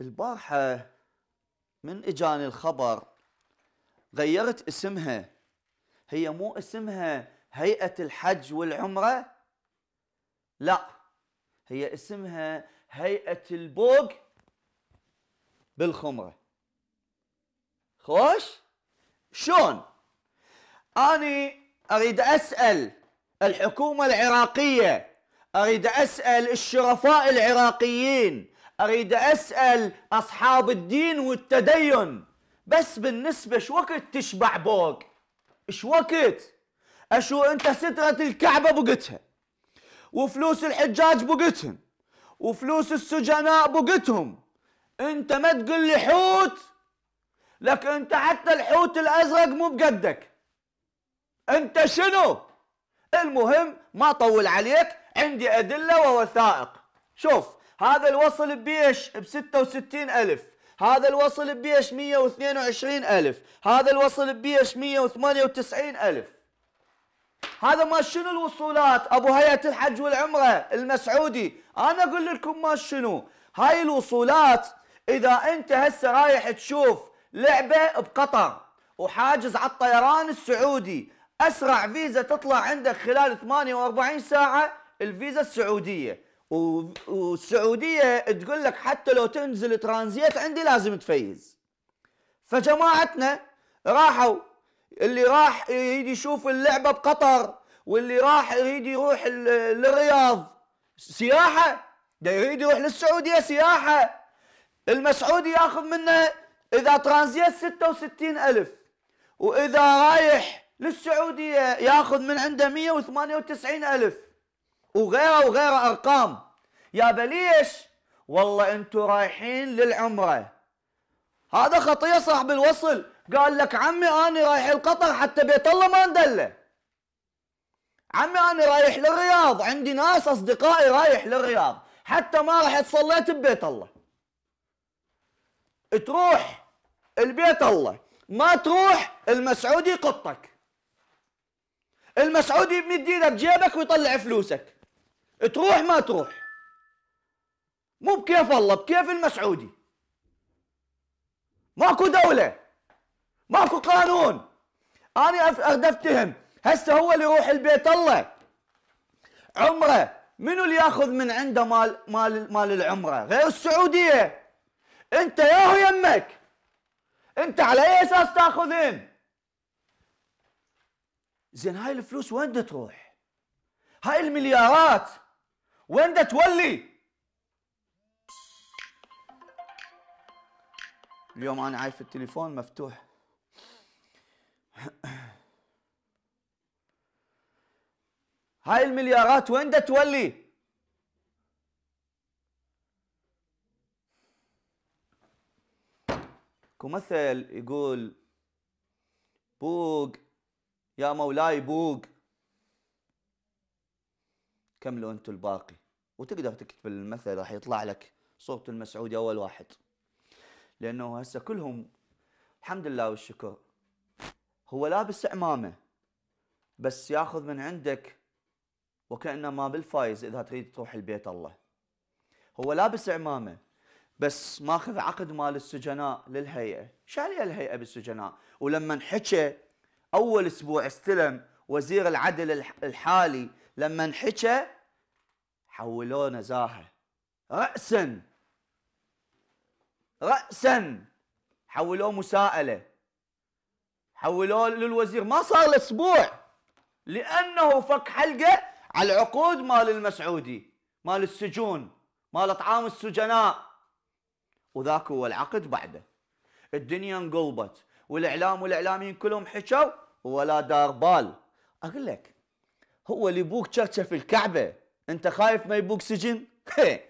البارحة من اجاني الخبر غيرت اسمها هي مو اسمها هيئة الحج والعمرة لا هي اسمها هيئة البوق بالخمرة خوش شلون اني اريد اسال الحكومه العراقيه اريد اسال الشرفاء العراقيين أريد أسأل أصحاب الدين والتدين بس بالنسبة شو وقت تشبع بوق شو وقت أشو أنت سترة الكعبة بقتها وفلوس الحجاج بقتهم وفلوس السجناء بقتهم أنت ما تقول لي حوت لك أنت حتى الحوت الأزرق مو بقدك أنت شنو المهم ما أطول عليك عندي أدلة ووثائق شوف هذا الوصل بيش ب 66000 هذا الوصل بيش 122000 هذا الوصل بيش 198000 هذا ما شنو الوصولات ابو هيئه الحج والعمره المسعودي انا اقول لكم ما شنو هاي الوصولات اذا انت هسه رايح تشوف لعبه بقطر وحاجز على الطيران السعودي اسرع فيزا تطلع عندك خلال 48 ساعه الفيزا السعوديه والسعوديه تقول لك حتى لو تنزل ترانزيت عندي لازم تفيز فجماعتنا راحوا اللي راح يريد يشوف اللعبه بقطر واللي راح يريد يروح للرياض سياحه دا يريد يروح للسعوديه سياحه المسعودي ياخذ منه اذا ترانزيت 66 الف واذا رايح للسعوديه ياخذ من عنده 198 الف وغيره وغيره ارقام يا بليش والله انتم رايحين للعمره هذا خطيه صاحب الوصل قال لك عمي انا رايح القطر حتى بيت الله ما ندله عمي انا رايح للرياض عندي ناس اصدقائي رايح للرياض حتى ما رحت صليت ببيت الله تروح البيت الله ما تروح المسعودي قطك المسعودي يمد ايدك جيبك ويطلع فلوسك تروح ما تروح مو بكيف الله بكيف المسعودي ماكو دولة ماكو قانون أنا أرد أفتهم هسه هو اللي يروح البيت الله عمره منو اللي ياخذ من عنده مال مال مال العمره غير السعوديه انت ياهو يمك انت على اي اساس تاخذين زين هاي الفلوس وين تروح هاي المليارات وين ده تولي اليوم انا عايف التليفون مفتوح هاي المليارات وين ده تولي كمثل يقول بوق يا مولاي بوق كملوا انتم الباقي وتقدر تكتب المثل راح يطلع لك صورة المسعودي أول واحد لأنه هسه كلهم الحمد لله والشكر هو لابس عمامة بس ياخذ من عندك وكأنما بالفايز إذا تريد تروح البيت الله هو لابس عمامة بس ماخذ عقد مال السجناء للهيئة شالي الهيئة بالسجناء ولما حكى أول أسبوع استلم وزير العدل الحالي لما حكى حولوه نزاهه راسا راسا حولوه مساءله حولوه للوزير ما صار له اسبوع لانه فك حلقه على العقود مال المسعودي مال السجون مال اطعام السجناء وذاك هو العقد بعده الدنيا انقلبت والاعلام والاعلاميين كلهم حكوا ولا دار بال اقول لك هو اللي بوك تشرشف الكعبه انت خايف ما يبوك سجن؟